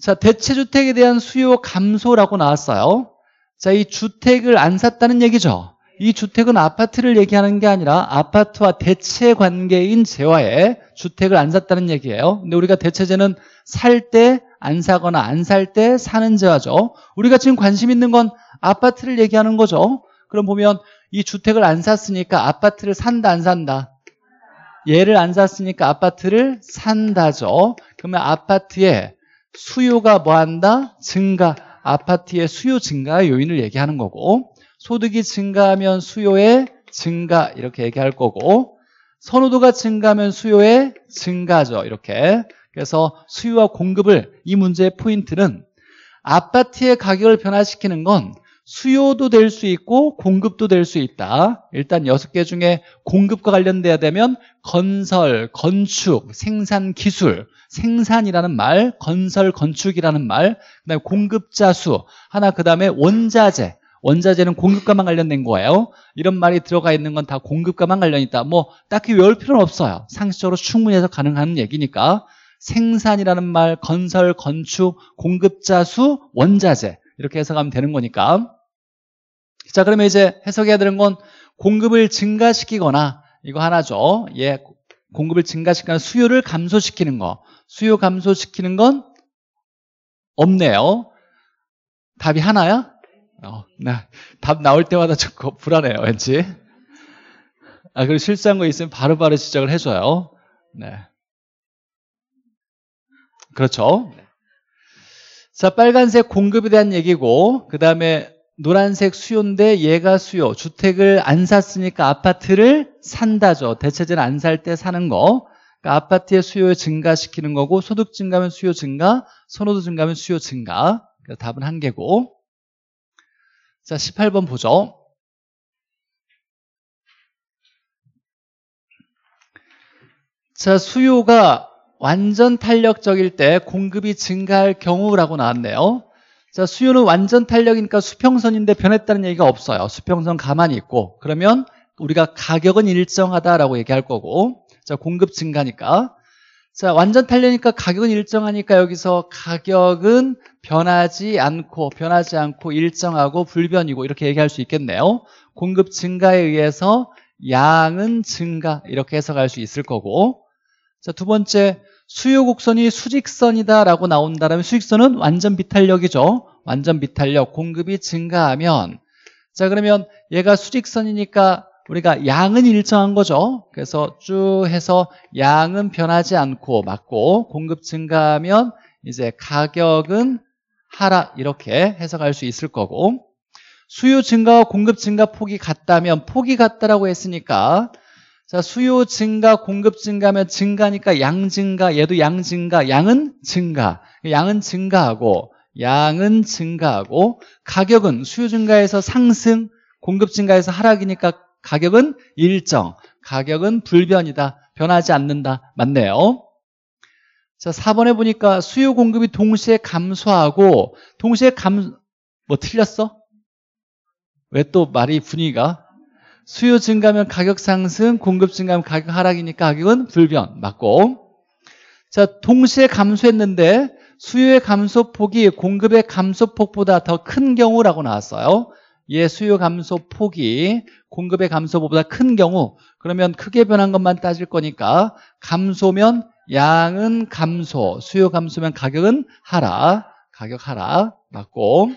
자, 대체주택에 대한 수요 감소라고 나왔어요. 자, 이 주택을 안 샀다는 얘기죠. 이 주택은 아파트를 얘기하는 게 아니라 아파트와 대체 관계인 재화에 주택을 안 샀다는 얘기예요. 근데 우리가 대체재는 살 때 안 사거나 안 살 때 사는 재화죠. 우리가 지금 관심 있는 건 아파트를 얘기하는 거죠. 그럼 보면 이 주택을 안 샀으니까 아파트를 산다 안 산다. 얘를 안 샀으니까 아파트를 산다죠. 그러면 아파트에 수요가 뭐 한다? 증가. 아파트의 수요 증가 요인을 얘기하는 거고 소득이 증가하면 수요의 증가 이렇게 얘기할 거고 선호도가 증가하면 수요의 증가죠. 이렇게. 그래서 수요와 공급을 이 문제의 포인트는 아파트의 가격을 변화시키는 건 수요도 될 수 있고 공급도 될 수 있다. 일단 6개 중에 공급과 관련돼야 되면 건설, 건축, 생산, 기술 생산이라는 말, 건설, 건축이라는 말, 그다음에 공급자 수, 하나 그다음에 원자재. 원자재는 공급과만 관련된 거예요. 이런 말이 들어가 있는 건 다 공급과만 관련 있다. 뭐 딱히 외울 필요는 없어요. 상식적으로 충분히 해서 가능한 얘기니까. 생산이라는 말, 건설, 건축, 공급자 수, 원자재 이렇게 해석하면 되는 거니까 자 그러면 이제 해석해야 되는 건 공급을 증가시키거나 이거 하나죠 예, 공급을 증가시키거나 수요를 감소시키는 거 수요 감소시키는 건 없네요. 답이 하나야? 어, 나, 네. 답 나올 때마다 조금 불안해요, 왠지. 아, 그리고 실수한 거 있으면 바로바로 바로 지적을 해줘요. 네. 그렇죠. 자, 빨간색 공급에 대한 얘기고, 그 다음에 노란색 수요인데 얘가 수요. 주택을 안 샀으니까 아파트를 산다죠. 대체재는 안 살 때 사는 거. 그러니까 아파트의 수요 에 증가시키는 거고 소득 증가면 수요 증가, 선호도 증가면 수요 증가. 그러니 답은 한 개고. 자, 18번 보죠. 자, 수요가 완전 탄력적일 때 공급이 증가할 경우라고 나왔네요. 자, 수요는 완전 탄력이니까 수평선인데 변했다는 얘기가 없어요. 수평선 가만히 있고. 그러면 우리가 가격은 일정하다라고 얘기할 거고. 자, 공급 증가니까. 자, 완전 탈려니까 가격은 일정하니까 여기서 가격은 변하지 않고, 변하지 않고 일정하고 불변이고 이렇게 얘기할 수 있겠네요. 공급 증가에 의해서 양은 증가 이렇게 해석할 수 있을 거고 자, 두 번째 수요 곡선이 수직선이다라고 나온다면 수직선은 완전 비탄력이죠. 완전 비탄력 공급이 증가하면 자 그러면 얘가 수직선이니까 우리가 양은 일정한 거죠. 그래서 쭉 해서 양은 변하지 않고 맞고 공급 증가하면 이제 가격은 하락 이렇게 해석할 수 있을 거고 수요 증가와 공급 증가 폭이 같다면 폭이 같다라고 했으니까 자 수요 증가 공급 증가면 증가니까 양 증가 얘도 양 증가 양은 증가 양은 증가하고 양은 증가하고 가격은 수요 증가에서 상승 공급 증가에서 하락이니까 가격은 일정, 가격은 불변이다, 변하지 않는다. 맞네요. 자, 4번에 보니까 수요 공급이 동시에 감소하고 동시에 감, 뭐 틀렸어? 왜 또 말이 분위기가? 수요 증가면 가격 상승, 공급 증가면 가격 하락이니까 가격은 불변 맞고 자 동시에 감소했는데 수요의 감소폭이 공급의 감소폭보다 더 큰 경우라고 나왔어요. 예, 수요 감소폭이 공급의 감소보다 큰 경우 그러면 크게 변한 것만 따질 거니까 감소면 양은 감소, 수요 감소면 가격은 하락, 가격 하락 맞고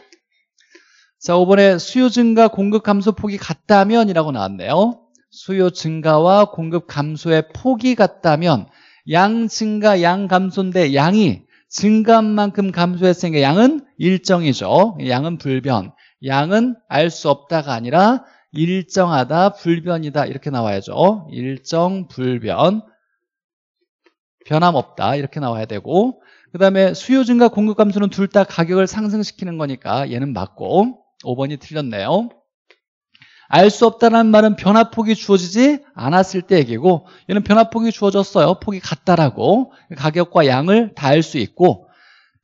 자 5번에 수요 증가 공급 감소 폭이 같다면 이라고 나왔네요 수요 증가와 공급 감소의 폭이 같다면 양 증가, 양 감소인데 양이 증가한 만큼 감소했으니까 양은 일정이죠 양은 불변 양은 알 수 없다가 아니라 일정하다, 불변이다 이렇게 나와야죠. 일정, 불변, 변함없다 이렇게 나와야 되고 그 다음에 수요 증가, 공급 감소는 둘 다 가격을 상승시키는 거니까 얘는 맞고 5번이 틀렸네요. 알 수 없다는 말은 변화폭이 주어지지 않았을 때 얘기고 얘는 변화폭이 주어졌어요. 폭이 같다라고 가격과 양을 다 알 수 있고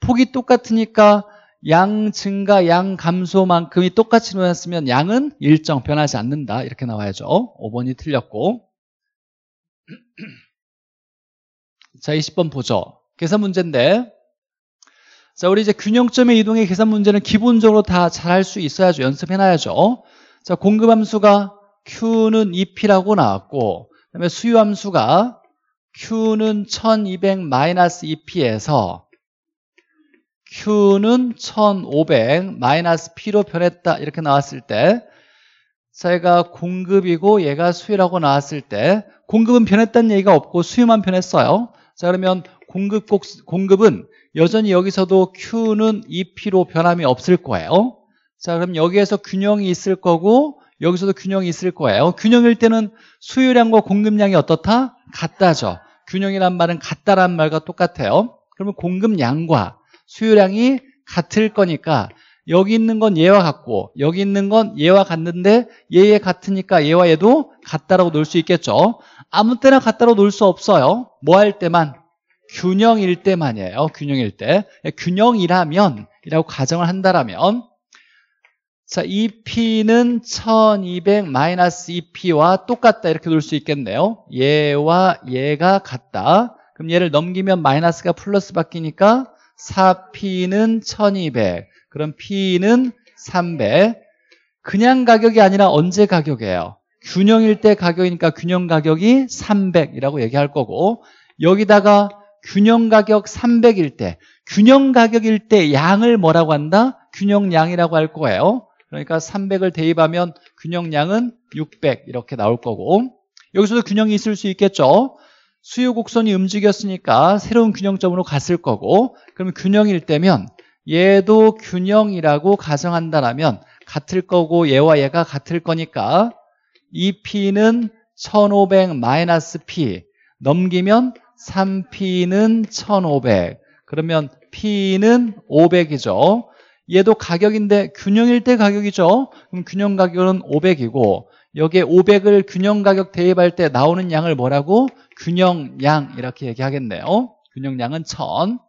폭이 똑같으니까 양 증가, 양 감소만큼이 똑같이 놓였으면 양은 일정 변하지 않는다. 이렇게 나와야죠. 5번이 틀렸고. 자, 20번 보죠. 계산 문제인데. 자, 우리 이제 균형점의 이동의 계산 문제는 기본적으로 다 잘할 수 있어야죠. 연습해놔야죠. 자, 공급함수가 Q는 2P라고 나왔고, 그다음에 수요함수가 Q는 1200-2P에서 Q는 1500 마이너스 P로 변했다 이렇게 나왔을 때 저희가 공급이고 얘가 수요라고 나왔을 때 공급은 변했다는 얘기가 없고 수요만 변했어요 자 그러면 공급 공급은 여전히 여기서도 Q는 2P로 변함이 없을 거예요 자 그럼 여기에서 균형이 있을 거고 여기서도 균형이 있을 거예요 균형일 때는 수요량과 공급량이 어떻다? 같다죠 균형이란 말은 같다란 말과 똑같아요 그러면 공급량과 수요량이 같을 거니까 여기 있는 건 얘와 같고 여기 있는 건 얘와 같는데 얘에 같으니까 얘와 얘도 같다라고 놓을 수 있겠죠 아무 때나 같다라고 놓을 수 없어요 뭐 할 때만 균형일 때만이에요 균형일 때 균형이라면 이라고 가정을 한다라면 자, EP는 1200마 EP와 똑같다 이렇게 놓을 수 있겠네요 얘와 얘가 같다 그럼 얘를 넘기면 마이너스가 플러스 바뀌니까 4P는 1200. 그럼 P는 300. 그냥 가격이 아니라 언제 가격이에요? 균형일 때 가격이니까 균형 가격이 300이라고 얘기할 거고 여기다가 균형 가격 300일 때 균형 가격일 때 양을 뭐라고 한다? 균형량이라고 할 거예요. 그러니까 300을 대입하면 균형량은 600 이렇게 나올 거고 여기서도 균형이 있을 수 있겠죠. 수요 곡선이 움직였으니까 새로운 균형점으로 갔을 거고 그럼 균형일 때면 얘도 균형이라고 가정한다라면 같을 거고 얘와 얘가 같을 거니까 이 P는 1500 마이너스 P 넘기면 3P는 1500 그러면 P는 500이죠 얘도 가격인데 균형일 때 가격이죠 그럼 균형 가격은 500이고 여기에 500을 균형 가격 대입할 때 나오는 양을 뭐라고? 균형양 이렇게 얘기하겠네요 균형양은1000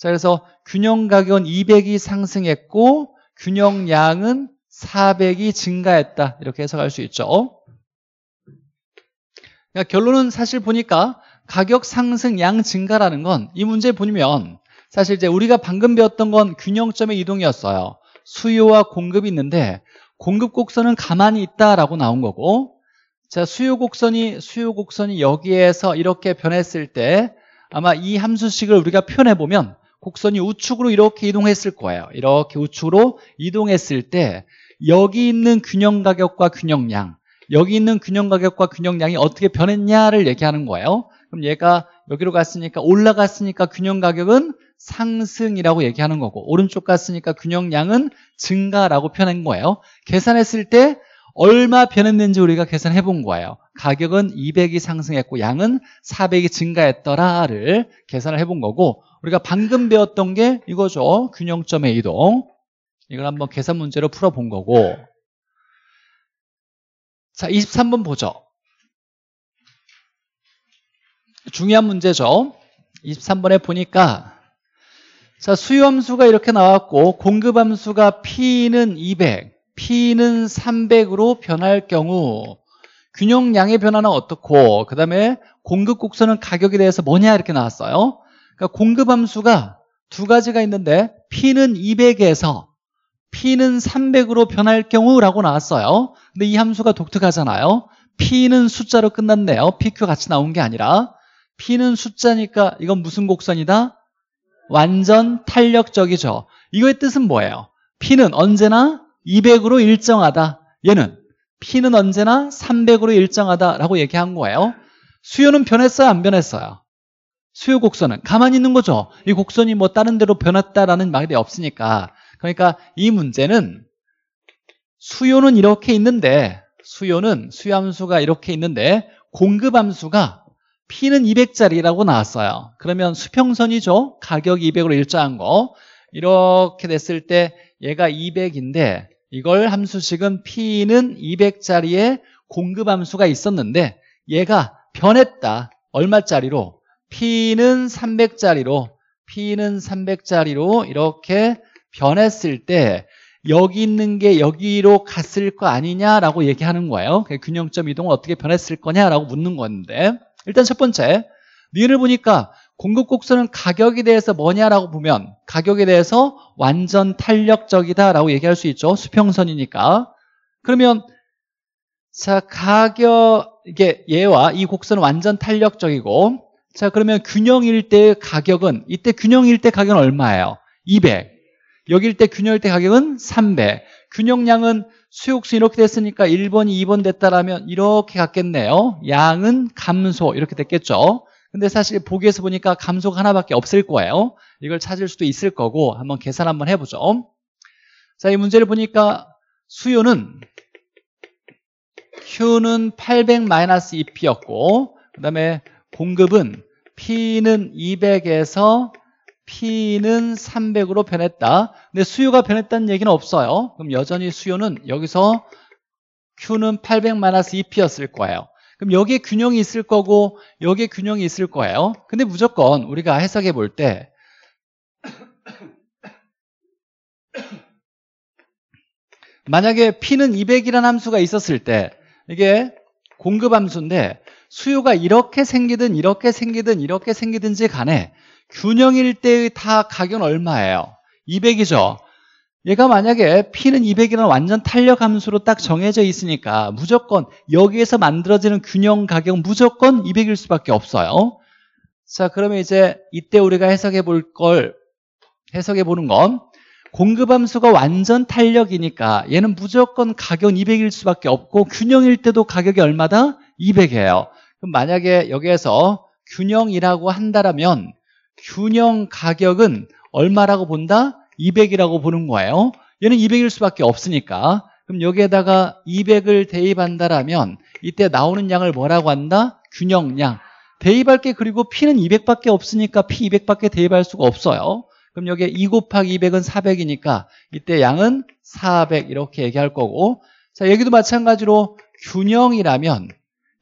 자, 그래서 균형 가격은 200이 상승했고 균형량은 400이 증가했다. 이렇게 해석할 수 있죠. 그러니까 결론은 사실 보니까 가격 상승 양 증가라는 건 이 문제 보면 사실 이제 우리가 방금 배웠던 건 균형점의 이동이었어요. 수요와 공급이 있는데 공급 곡선은 가만히 있다라고 나온 거고 자 수요 곡선이 수요 곡선이 여기에서 이렇게 변했을 때 아마 이 함수식을 우리가 표현해 보면 곡선이 우측으로 이렇게 이동했을 거예요. 이렇게 우측으로 이동했을 때 여기 있는 균형 가격과 균형량, 여기 있는 균형 가격과 균형량이 어떻게 변했냐를 얘기하는 거예요. 그럼 얘가 여기로 갔으니까 올라갔으니까 균형 가격은 상승이라고 얘기하는 거고 오른쪽 갔으니까 균형량은 증가라고 표현한 거예요. 계산했을 때 얼마 변했는지 우리가 계산해 본 거예요. 가격은 200이 상승했고 양은 400이 증가했더라를 계산을 해 본 거고 우리가 방금 배웠던 게 이거죠. 균형점의 이동. 이걸 한번 계산 문제로 풀어본 거고 자 23번 보죠. 중요한 문제죠. 23번에 보니까 자 수요함수가 이렇게 나왔고 공급함수가 P는 200, P는 300으로 변할 경우 균형량의 변화는 어떻고 그 다음에 공급 곡선은 가격에 대해서 뭐냐 이렇게 나왔어요. 그러니까 공급함수가 두 가지가 있는데 P는 200에서 P는 300으로 변할 경우라고 나왔어요. 근데 이 함수가 독특하잖아요. P는 숫자로 끝났네요. PQ 같이 나온 게 아니라 P는 숫자니까 이건 무슨 곡선이다? 완전 탄력적이죠. 이거의 뜻은 뭐예요? P는 언제나 200으로 일정하다. 얘는 P는 언제나 300으로 일정하다라고 얘기한 거예요. 수요는 변했어요? 안 변했어요? 수요 곡선은 가만히 있는 거죠. 이 곡선이 뭐 다른 데로 변했다라는 말이 없으니까. 그러니까 이 문제는 수요는 이렇게 있는데 수요는 수요함수가 이렇게 있는데 공급함수가 P는 200짜리라고 나왔어요. 그러면 수평선이죠. 가격 200으로 일정한 거. 이렇게 됐을 때 얘가 200인데 이걸 함수식은 P는 200짜리의 공급함수가 있었는데 얘가 변했다. 얼마짜리로? P는 300짜리로 P는 300짜리로 이렇게 변했을 때 여기 있는 게 여기로 갔을 거 아니냐라고 얘기하는 거예요 균형점 이동은 어떻게 변했을 거냐라고 묻는 건데 일단 첫 번째 니을 보니까 공급 곡선은 가격에 대해서 뭐냐라고 보면 가격에 대해서 완전 탄력적이다라고 얘기할 수 있죠 수평선이니까 그러면 자 가격 이게 얘와 이 곡선은 완전 탄력적이고 자, 그러면 균형일 때 가격은, 이때 균형일 때 가격은 얼마예요? 200. 여기일때 균형일 때 가격은 300. 균형량은 수육수 이렇게 됐으니까 1번이 2번 됐다라면 이렇게 갔겠네요. 양은 감소 이렇게 됐겠죠. 근데 사실 보기에서 보니까 감소가 하나밖에 없을 거예요. 이걸 찾을 수도 있을 거고 한번 계산 한번 해보죠. 자, 이 문제를 보니까 수요는 Q는 800-2P였고 그 다음에 공급은 P는 200에서 P는 300으로 변했다. 근데 수요가 변했다는 얘기는 없어요. 그럼 여전히 수요는 여기서 Q는 800-2P였을 거예요. 그럼 여기에 균형이 있을 거고 여기에 균형이 있을 거예요. 근데 무조건 우리가 해석해 볼 때 만약에 P는 200이라는 함수가 있었을 때 이게 공급 함수인데 수요가 이렇게 생기든 이렇게 생기든 이렇게 생기든지 간에 균형일 때의 다 가격은 얼마예요? 200이죠. 얘가 만약에 P는 200이라는 완전 탄력 함수로 딱 정해져 있으니까 무조건 여기에서 만들어지는 균형 가격 무조건 200일 수밖에 없어요. 자, 그러면 이제 이때 우리가 해석해 볼 걸 해석해 보는 건 공급 함수가 완전 탄력이니까 얘는 무조건 가격 200일 수밖에 없고 균형일 때도 가격이 얼마다? 200이에요. 그럼 만약에 여기에서 균형이라고 한다라면 균형 가격은 얼마라고 본다? 200이라고 보는 거예요. 얘는 200일 수밖에 없으니까. 그럼 여기에다가 200을 대입한다라면 이때 나오는 양을 뭐라고 한다? 균형량. 대입할 게 그리고 P는 200밖에 없으니까 P200밖에 대입할 수가 없어요. 그럼 여기에 2 곱하기 200은 400이니까 이때 양은 400 이렇게 얘기할 거고 자 여기도 마찬가지로 균형이라면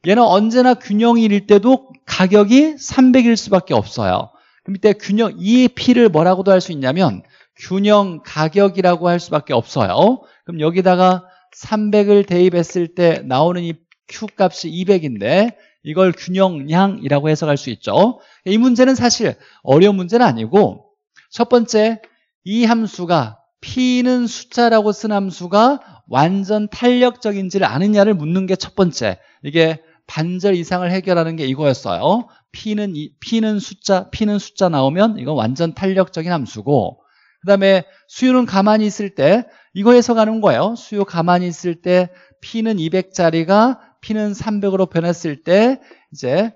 얘는 언제나 균형일 때도 가격이 300일 수밖에 없어요. 그럼 이때 균형 이 P를 뭐라고도 할 수 있냐면 균형 가격이라고 할 수밖에 없어요. 그럼 여기다가 300을 대입했을 때 나오는 이 Q 값이 200인데 이걸 균형량이라고 해석할 수 있죠. 이 문제는 사실 어려운 문제는 아니고 첫 번째 이 함수가 P는 숫자라고 쓴 함수가 완전 탄력적인지를 아느냐를 묻는 게 첫 번째. 이게 반절 이상을 해결하는 게 이거였어요. P는, P는 숫자, P는 숫자 나오면 이건 완전 탄력적인 함수고, 그 다음에 수요는 가만히 있을 때, 이거 해서가는 거예요. 수요 가만히 있을 때, P는 200짜리가 P는 300으로 변했을 때, 이제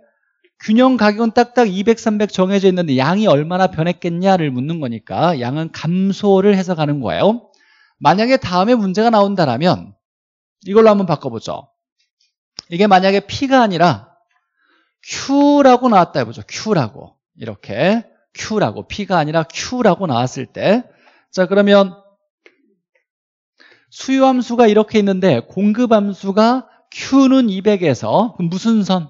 균형 가격은 딱딱 200, 300 정해져 있는데 양이 얼마나 변했겠냐를 묻는 거니까 양은 감소를 해서 가는 거예요. 만약에 다음에 문제가 나온다라면 이걸로 한번 바꿔보죠. 이게 만약에 P가 아니라 Q라고 나왔다 해보죠. Q라고. 이렇게 Q라고. P가 아니라 Q라고 나왔을 때. 자, 그러면 수요함수가 이렇게 있는데 공급함수가 Q는 200에서 무슨 선?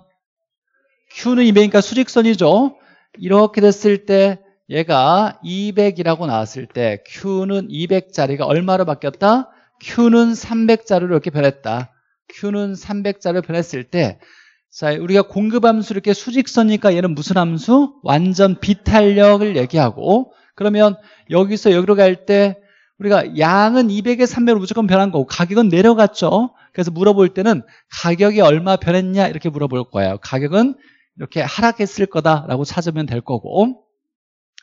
Q는 200이니까 수직선이죠. 이렇게 됐을 때 얘가 200이라고 나왔을 때 Q는 200짜리가 얼마로 바뀌었다? Q는 300짜리로 이렇게 변했다. Q는 300자를 변했을 때 자, 우리가 공급 함수 이렇게 수직선이니까 얘는 무슨 함수? 완전 비탄력을 얘기하고 그러면 여기서 여기로 갈 때 우리가 양은 200에 300으로 무조건 변한 거고 가격은 내려갔죠. 그래서 물어볼 때는 가격이 얼마 변했냐 이렇게 물어볼 거예요. 가격은 이렇게 하락했을 거다라고 찾으면 될 거고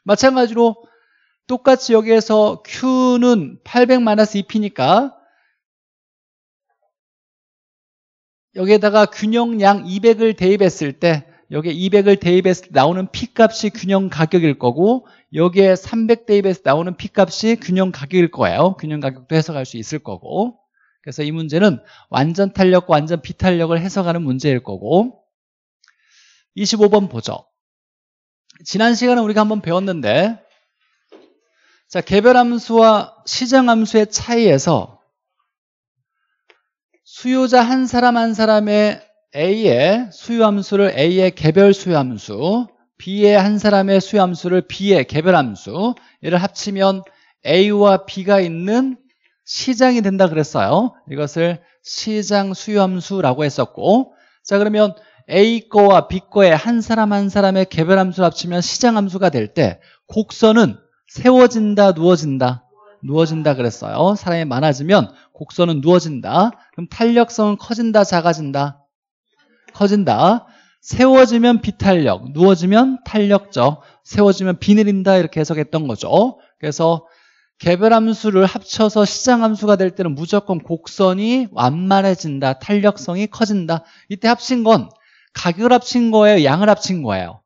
마찬가지로 똑같이 여기에서 Q는 800-2P니까 여기에다가 균형량 200을 대입했을 때 여기에 200을 대입해서 나오는 P값이 균형 가격일 거고 여기에 300 대입해서 나오는 P값이 균형 가격일 거예요. 균형 가격도 해석할 수 있을 거고 그래서 이 문제는 완전 탄력과 완전 비탄력을 해석하는 문제일 거고 25번 보죠. 지난 시간에 우리가 한번 배웠는데 자 개별함수와 시장함수의 차이에서 수요자 한 사람 한 사람의 A의 수요함수를 A의 개별 수요함수, B의 한 사람의 수요함수를 B의 개별함수 얘를 합치면 A와 B가 있는 시장이 된다 그랬어요. 이것을 시장 수요함수라고 했었고 자 그러면 A 거와 B 거의 한 사람 한 사람의 개별함수를 합치면 시장함수가 될 때 곡선은 세워진다 누워진다 누워진다 그랬어요. 사람이 많아지면 곡선은 누워진다. 그럼 탄력성은 커진다, 작아진다? 커진다. 세워지면 비탄력, 누워지면 탄력적, 세워지면 비 내린다 이렇게 해석했던 거죠. 그래서 개별 함수를 합쳐서 시장 함수가 될 때는 무조건 곡선이 완만해진다, 탄력성이 커진다. 이때 합친 건 가격을 합친 거예요, 양을 합친 거예요.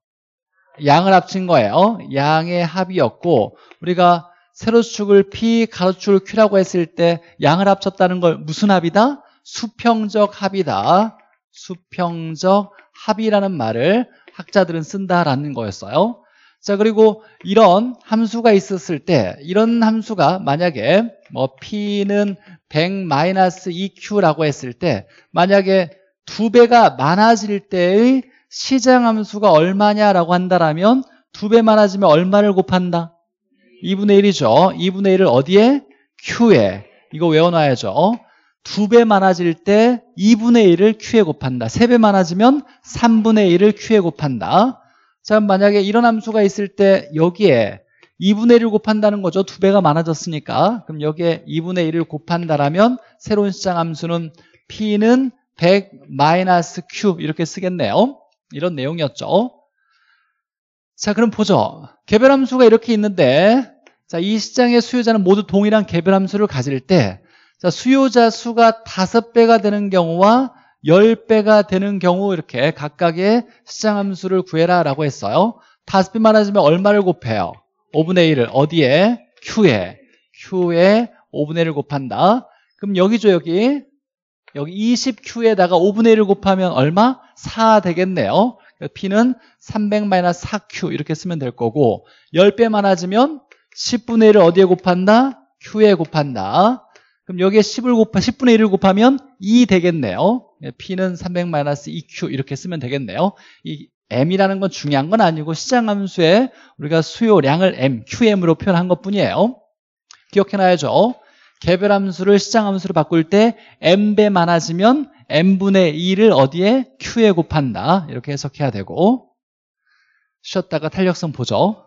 양을 합친 거예요. 양의 합이었고 우리가 세로축을 P, 가로축을 Q라고 했을 때 양을 합쳤다는 걸 무슨 합이다? 수평적 합이다. 수평적 합이라는 말을 학자들은 쓴다라는 거였어요. 자 그리고 이런 함수가 있었을 때 이런 함수가 만약에 뭐 P는 100-2Q라고 했을 때 만약에 두 배가 많아질 때의 시장 함수가 얼마냐라고 한다라면 두 배 많아지면 얼마를 곱한다? 2분의 1이죠. 2분의 1을 어디에? Q에. 이거 외워놔야죠. 2배 많아질 때 2분의 1을 Q에 곱한다. 3배 많아지면 3분의 1을 Q에 곱한다. 자, 만약에 이런 함수가 있을 때 여기에 2분의 1을 곱한다는 거죠. 2배가 많아졌으니까. 그럼 여기에 2분의 1을 곱한다라면 새로운 시장 함수는 P는 100 마이너스 Q 이렇게 쓰겠네요. 이런 내용이었죠. 자, 그럼 보죠. 개별함수가 이렇게 있는데 자, 이 시장의 수요자는 모두 동일한 개별함수를 가질 때 자, 수요자 수가 5배가 되는 경우와 10배가 되는 경우 이렇게 각각의 시장함수를 구해라 라고 했어요. 5배 많아지면 얼마를 곱해요? 5분의 1을 어디에? Q에. Q에 5분의 1을 곱한다. 그럼 여기죠, 여기. 여기 20Q에다가 5분의 1을 곱하면 얼마? 4 되겠네요. P는 300-4Q 이렇게 쓰면 될 거고 10배 많아지면 10분의 1을 어디에 곱한다? Q에 곱한다. 그럼 여기에 10을 곱하, 10분의 1을 곱하면 2 되겠네요. 예, P는 300-2Q 이렇게 쓰면 되겠네요. 이 M이라는 건 중요한 건 아니고 시장함수에 우리가 수요량을 M, QM으로 표현한 것뿐이에요. 기억해놔야죠. 개별함수를 시장함수로 바꿀 때 M배 많아지면 n분의 2를 어디에? q에 곱한다. 이렇게 해석해야 되고 쉬었다가 탄력성 보죠.